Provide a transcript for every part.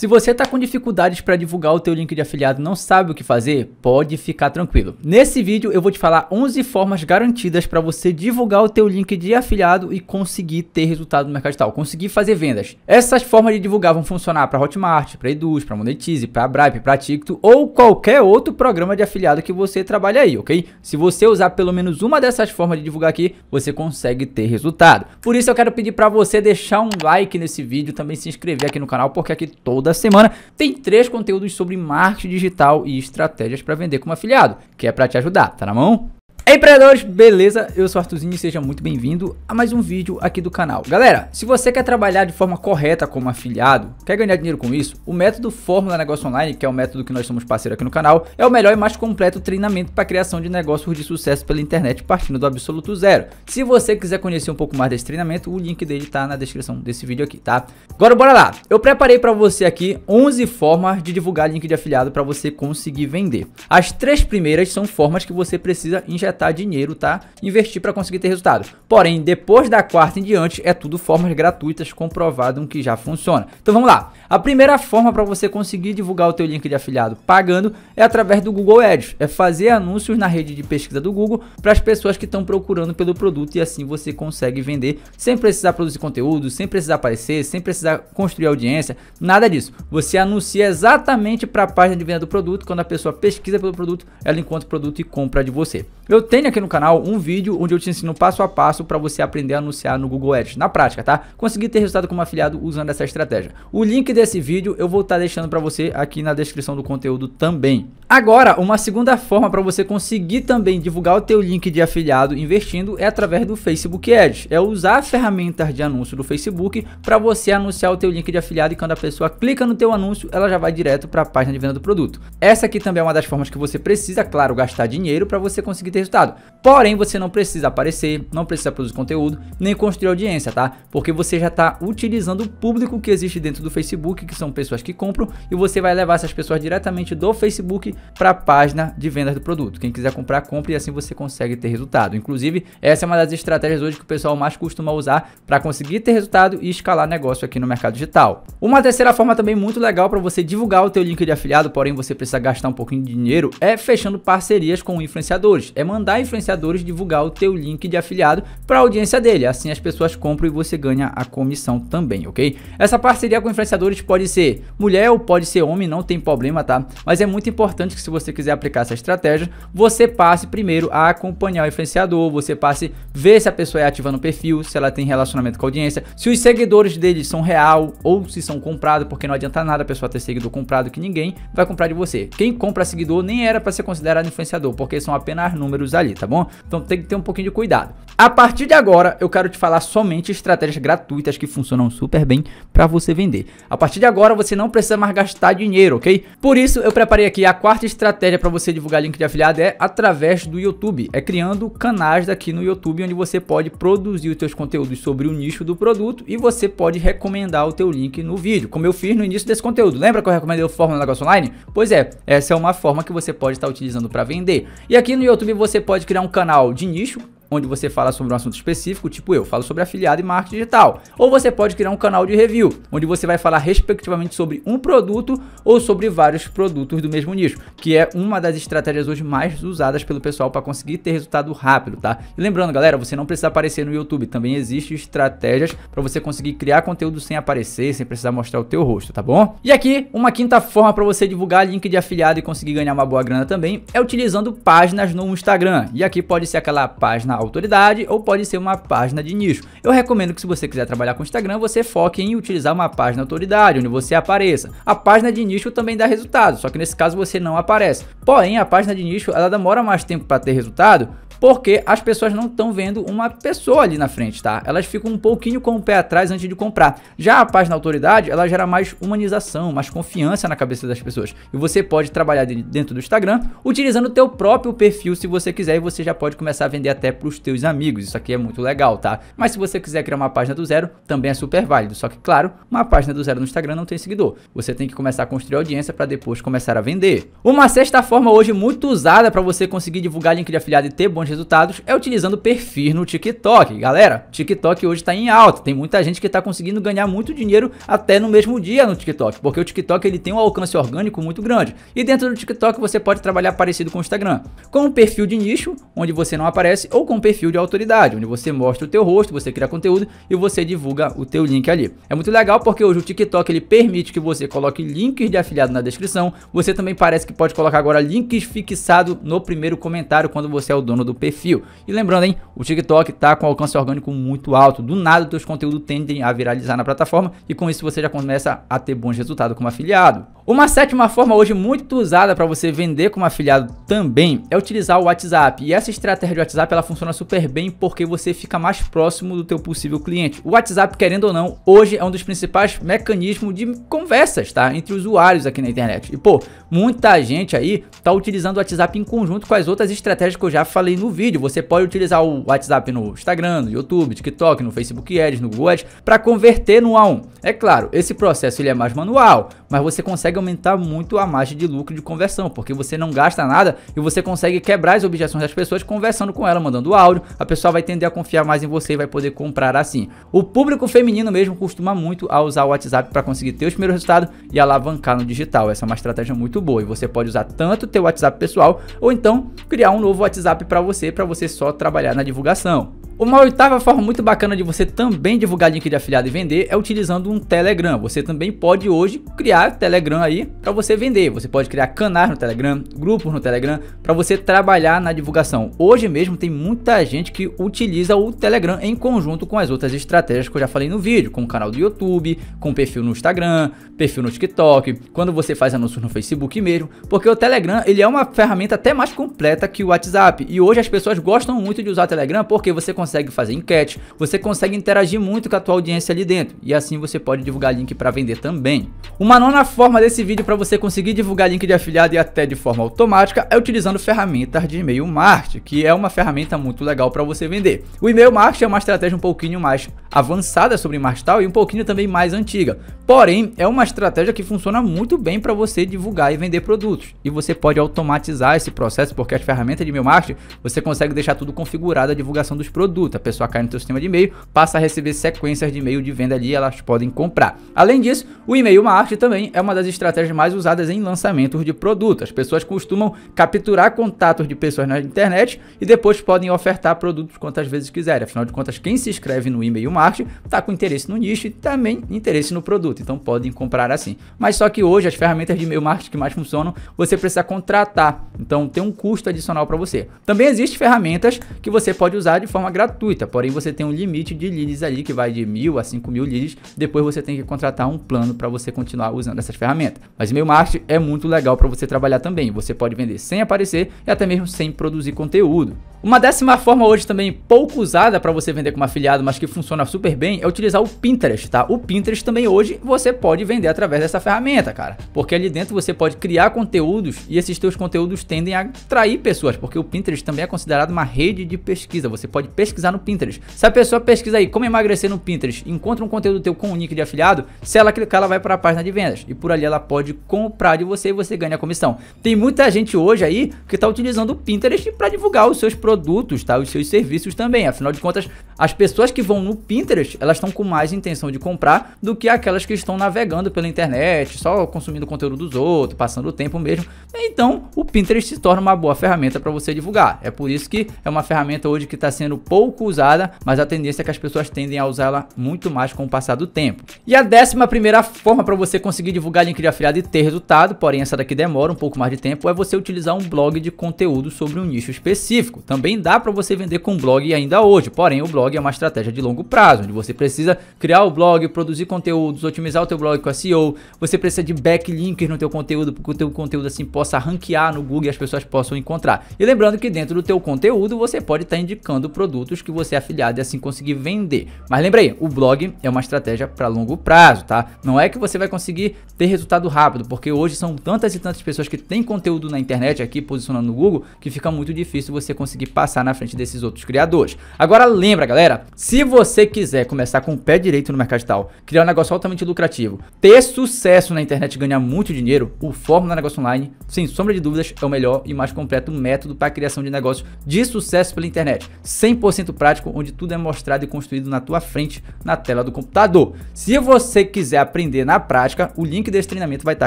Se você está com dificuldades para divulgar o teu link de afiliado, não sabe o que fazer, pode ficar tranquilo. Nesse vídeo eu vou te falar 11 formas garantidas para você divulgar o teu link de afiliado e conseguir ter resultado no mercado digital, conseguir fazer vendas. Essas formas de divulgar vão funcionar para Hotmart, para Eduz, para Monetize, para Bribe, para Ticto ou qualquer outro programa de afiliado que você trabalha aí, ok? Se você usar pelo menos uma dessas formas de divulgar aqui, você consegue ter resultado. Por isso eu quero pedir para você deixar um like nesse vídeo, também se inscrever aqui no canal, porque aqui toda da semana, tem três conteúdos sobre marketing digital e estratégias para vender como afiliado, que é para te ajudar, tá na mão? Ei Empreendedores, beleza? Eu sou Artuzinho e seja muito bem-vindo a mais um vídeo aqui do canal. Galera, se você quer trabalhar de forma correta como afiliado, quer ganhar dinheiro com isso, o método Fórmula Negócio Online, que é o método que nós somos parceiro aqui no canal, é o melhor e mais completo treinamento para criação de negócios de sucesso pela internet partindo do absoluto zero. Se você quiser conhecer um pouco mais desse treinamento, o link dele está na descrição desse vídeo aqui, tá? Agora bora lá. Eu preparei para você aqui 11 formas de divulgar link de afiliado para você conseguir vender. As três primeiras são formas que você precisa injetar injetar dinheiro, tá? Investir para conseguir ter resultado. Porém, depois da quarta em diante, é tudo formas gratuitas comprovado que já funciona. Então vamos lá. A primeira forma para você conseguir divulgar o teu link de afiliado pagando é através do Google Ads. É fazer anúncios na rede de pesquisa do Google para as pessoas que estão procurando pelo produto e assim você consegue vender sem precisar produzir conteúdo, sem precisar aparecer, sem precisar construir audiência, nada disso. Você anuncia exatamente para a página de venda do produto, quando a pessoa pesquisa pelo produto, ela encontra o produto e compra de você. Eu eu tenho aqui no canal um vídeo onde eu te ensino passo a passo para você aprender a anunciar no Google Ads, na prática, tá? Conseguir ter resultado como afiliado usando essa estratégia. O link desse vídeo eu vou estar tá deixando para você aqui na descrição do conteúdo também. Agora, uma segunda forma para você conseguir também divulgar o teu link de afiliado investindo é através do Facebook Ads. É usar ferramentas de anúncio do Facebook para você anunciar o teu link de afiliado e quando a pessoa clica no teu anúncio, ela já vai direto para a página de venda do produto. Essa aqui também é uma das formas que você precisa, claro, gastar dinheiro para você conseguir ter resultado. Porém, você não precisa aparecer, não precisa produzir conteúdo, nem construir audiência, tá? Porque você já está utilizando o público que existe dentro do Facebook, que são pessoas que compram, e você vai levar essas pessoas diretamente do Facebook para a página de vendas do produto. Quem quiser comprar, compre e assim você consegue ter resultado. Inclusive, essa é uma das estratégias hoje que o pessoal mais costuma usar para conseguir ter resultado e escalar negócio aqui no mercado digital. Uma terceira forma também muito legal para você divulgar o teu link de afiliado, porém você precisa gastar um pouquinho de dinheiro, é fechando parcerias com influenciadores. É mandar mandar influenciadores divulgar o teu link de afiliado para a audiência dele. Assim as pessoas compram e você ganha a comissão também, ok? Essa parceria com influenciadores pode ser mulher ou pode ser homem, não tem problema, tá? Mas é muito importante que se você quiser aplicar essa estratégia, você passe primeiro a acompanhar o influenciador, você passe ver se a pessoa é ativa no perfil, se ela tem relacionamento com a audiência, se os seguidores dele são real ou se são comprados, porque não adianta nada a pessoa ter seguidor comprado que ninguém vai comprar de você. Quem compra seguidor nem era para ser considerado influenciador, porque são apenas números ali, tá bom? Então tem que ter um pouquinho de cuidado. A partir de agora, eu quero te falar somente estratégias gratuitas que funcionam super bem para você vender. A partir de agora, você não precisa mais gastar dinheiro, ok? Por isso, eu preparei aqui a quarta estratégia para você divulgar link de afiliado é através do YouTube. É criando canais daqui no YouTube onde você pode produzir os seus conteúdos sobre o nicho do produto e você pode recomendar o teu link no vídeo, como eu fiz no início desse conteúdo. Lembra que eu recomendei o Fórmula Negócio Online? Pois é, essa é uma forma que você pode estar tá utilizando para vender. E aqui no YouTube você você pode criar um canal de nicho, onde você fala sobre um assunto específico, tipo eu falo sobre afiliado e marketing digital. Ou você pode criar um canal de review, onde você vai falar respectivamente sobre um produto ou sobre vários produtos do mesmo nicho, que é uma das estratégias hoje mais usadas pelo pessoal para conseguir ter resultado rápido, tá? E lembrando, galera, você não precisa aparecer no YouTube, também existem estratégias para você conseguir criar conteúdo sem aparecer, sem precisar mostrar o teu rosto, tá bom? E aqui, uma quinta forma para você divulgar link de afiliado e conseguir ganhar uma boa grana também é utilizando páginas no Instagram. E aqui pode ser aquela página autoridade ou pode ser uma página de nicho. Eu recomendo que se você quiser trabalhar com Instagram, você foque em utilizar uma página autoridade, onde você apareça. A página de nicho também dá resultado, só que nesse caso você não aparece. Porém, a página de nicho ela demora mais tempo para ter resultado, porque as pessoas não estão vendo uma pessoa ali na frente, tá? Elas ficam um pouquinho com o pé atrás antes de comprar. Já a página autoridade, ela gera mais humanização, mais confiança na cabeça das pessoas. E você pode trabalhar dentro do Instagram utilizando o teu próprio perfil se você quiser e você já pode começar a vender até para os teus amigos. Isso aqui é muito legal, tá? Mas se você quiser criar uma página do zero, também é super válido. Só que, claro, uma página do zero no Instagram não tem seguidor. Você tem que começar a construir audiência para depois começar a vender. Uma sexta forma hoje muito usada para você conseguir divulgar link de afiliado e ter bons resultados é utilizando perfis no TikTok. Galera, TikTok hoje está em alta. Tem muita gente que está conseguindo ganhar muito dinheiro até no mesmo dia no TikTok, porque o TikTok ele tem um alcance orgânico muito grande. E dentro do TikTok você pode trabalhar parecido com o Instagram, com um perfil de nicho onde você não aparece ou com um perfil de autoridade, onde você mostra o teu rosto, você cria conteúdo e você divulga o teu link ali. É muito legal porque hoje o TikTok ele permite que você coloque links de afiliado na descrição. Você também parece que pode colocar agora links fixado no primeiro comentário quando você é o dono do perfil. E lembrando, hein, o TikTok está com alcance orgânico muito alto. Do nada, os conteúdos tendem a viralizar na plataforma e com isso você já começa a ter bons resultados como afiliado. Uma sétima forma hoje muito usada para você vender como afiliado também é utilizar o WhatsApp. E essa estratégia de WhatsApp ela funciona super bem porque você fica mais próximo do teu possível cliente. O WhatsApp, querendo ou não, hoje é um dos principais mecanismos de conversas, tá? Entre usuários aqui na internet. E pô, muita gente aí tá utilizando o WhatsApp em conjunto com as outras estratégias que eu já falei no vídeo. Você pode utilizar o WhatsApp no Instagram, no YouTube, TikTok, no Facebook Ads, no Google Ads para converter no A1. É claro, esse processo ele é mais manual, mas você consegue aumentar muito a margem de lucro de conversão, porque você não gasta nada e você consegue quebrar as objeções das pessoas conversando com ela, mandando áudio. A pessoa vai tender a confiar mais em você e vai poder comprar assim. O público feminino mesmo costuma muito a usar o WhatsApp para conseguir ter os primeiros resultados e alavancar no digital. Essa é uma estratégia muito boa e você pode usar tanto o teu WhatsApp pessoal ou então criar um novo WhatsApp para você, para você só trabalhar na divulgação. Uma oitava forma muito bacana de você também divulgar link de afiliado e vender é utilizando um Telegram. Você também pode hoje criar Telegram aí para você vender. Você pode criar canais no Telegram, grupos no Telegram para você trabalhar na divulgação. Hoje mesmo tem muita gente que utiliza o Telegram em conjunto com as outras estratégias que eu já falei no vídeo, com o canal do YouTube, com perfil no Instagram, perfil no TikTok, quando você faz anúncios no Facebook mesmo, porque o Telegram ele é uma ferramenta até mais completa que o WhatsApp. E hoje as pessoas gostam muito de usar o Telegram porque você consegue consegue fazer enquete, você consegue interagir muito com a tua audiência ali dentro e assim você pode divulgar link para vender também. Uma nona forma desse vídeo para você conseguir divulgar link de afiliado e até de forma automática é utilizando ferramentas de e-mail marketing, que é uma ferramenta muito legal para você vender. O e-mail marketing é uma estratégia um pouquinho mais avançada sobre marketing e um pouquinho também mais antiga. Porém, é uma estratégia que funciona muito bem para você divulgar e vender produtos. E você pode automatizar esse processo porque as ferramentas de e-mail marketing você consegue deixar tudo configurado a divulgação dos produtos produto. A pessoa cai no seu sistema de e-mail, passa a receber sequências de e-mail de venda ali, elas podem comprar. Além disso, o e-mail marketing também é uma das estratégias mais usadas em lançamentos de produto. As pessoas costumam capturar contatos de pessoas na internet e depois podem ofertar produtos quantas vezes quiserem. Afinal de contas, quem se inscreve no e-mail marketing está com interesse no nicho e também interesse no produto. Então podem comprar assim. Mas só que hoje as ferramentas de e-mail marketing que mais funcionam, você precisa contratar. Então tem um custo adicional para você. Também existem ferramentas que você pode usar de forma gratuita gratuita, porém você tem um limite de leads ali que vai de mil a cinco mil leads. Depois você tem que contratar um plano para você continuar usando essas ferramentas. Mas e-mail marketing é muito legal para você trabalhar também. Você pode vender sem aparecer e até mesmo sem produzir conteúdo. Uma décima forma hoje também pouco usada para você vender como afiliado, mas que funciona super bem, é utilizar o Pinterest, tá? O Pinterest também hoje você pode vender através dessa ferramenta, cara. Porque ali dentro você pode criar conteúdos e esses teus conteúdos tendem a atrair pessoas, porque o Pinterest também é considerado uma rede de pesquisa. Você pode pesquisar no Pinterest. Se a pessoa pesquisa aí como emagrecer no Pinterest, encontra um conteúdo teu com o um link de afiliado, se ela clicar, ela vai para a página de vendas e por ali ela pode comprar de você e você ganha comissão. Tem muita gente hoje aí que tá utilizando o Pinterest para divulgar os seus produtos produtos, tá? Os seus serviços também. Afinal de contas, as pessoas que vão no Pinterest, elas estão com mais intenção de comprar do que aquelas que estão navegando pela internet, só consumindo conteúdo dos outros, passando o tempo mesmo. Então, o Pinterest se torna uma boa ferramenta para você divulgar. É por isso que é uma ferramenta hoje que está sendo pouco usada, mas a tendência é que as pessoas tendem a usá-la muito mais com o passar do tempo. E a décima primeira forma para você conseguir divulgar link de afiliado e ter resultado, porém essa daqui demora um pouco mais de tempo, é você utilizar um blog de conteúdo sobre um nicho específico. Também também dá para você vender com blog ainda hoje, porém o blog é uma estratégia de longo prazo, onde você precisa criar o blog, produzir conteúdos, otimizar o teu blog com SEO, você precisa de backlinks no teu conteúdo, porque o teu conteúdo assim possa ranquear no Google e as pessoas possam encontrar. E lembrando que dentro do teu conteúdo você pode estar tá indicando produtos que você é afiliado e assim conseguir vender. Mas lembra aí, o blog é uma estratégia para longo prazo, tá? Não é que você vai conseguir ter resultado rápido, porque hoje são tantas e tantas pessoas que têm conteúdo na internet aqui posicionando no Google que fica muito difícil você conseguir passar na frente desses outros criadores. Agora lembra, galera, se você quiser começar com o pé direito no mercado digital, criar um negócio altamente lucrativo, ter sucesso na internet e ganhar muito dinheiro, o Fórmula Negócio Online, sem sombra de dúvidas, é o melhor e mais completo método para a criação de negócios de sucesso pela internet. 100% prático, onde tudo é mostrado e construído na tua frente, na tela do computador. Se você quiser aprender na prática, o link desse treinamento vai estar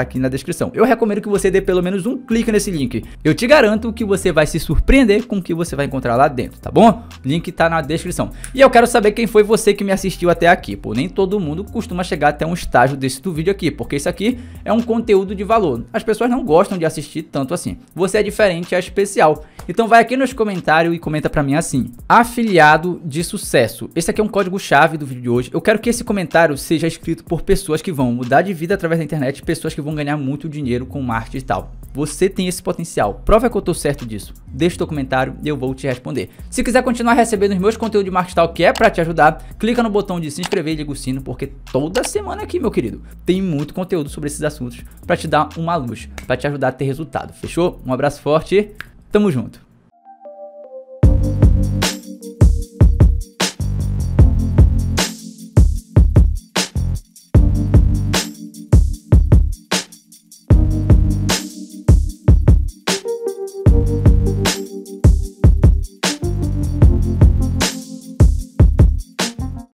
aqui na descrição. Eu recomendo que você dê pelo menos um clique nesse link. Eu te garanto que você vai se surpreender com o que você você vai encontrar lá dentro, tá bom? Link tá na descrição. E eu quero saber quem foi você que me assistiu até aqui, pô. Nem todo mundo costuma chegar até um estágio desse do vídeo aqui, porque isso aqui é um conteúdo de valor. As pessoas não gostam de assistir tanto assim. Você é diferente, é especial. Então vai aqui nos comentários e comenta pra mim assim. Afiliado de sucesso. Esse aqui é um código-chave do vídeo de hoje. Eu quero que esse comentário seja escrito por pessoas que vão mudar de vida através da internet, pessoas que vão ganhar muito dinheiro com marketing e tal. Você tem esse potencial. Prova que eu tô certo disso. Deixa o teu comentário e eu vou vou te responder. Se quiser continuar recebendo os meus conteúdos de marketing tal, que é para te ajudar, clica no botão de se inscrever e liga o sino, porque toda semana aqui, meu querido, tem muito conteúdo sobre esses assuntos para te dar uma luz, para te ajudar a ter resultado. Fechou? Um abraço forte, tamo junto.